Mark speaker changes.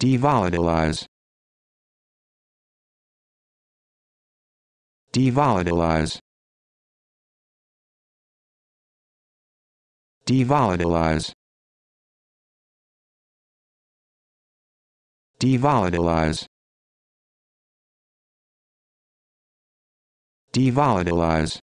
Speaker 1: Devolatilize. Devolatilize. Devolatilize. Devolatilize. Devolatilize.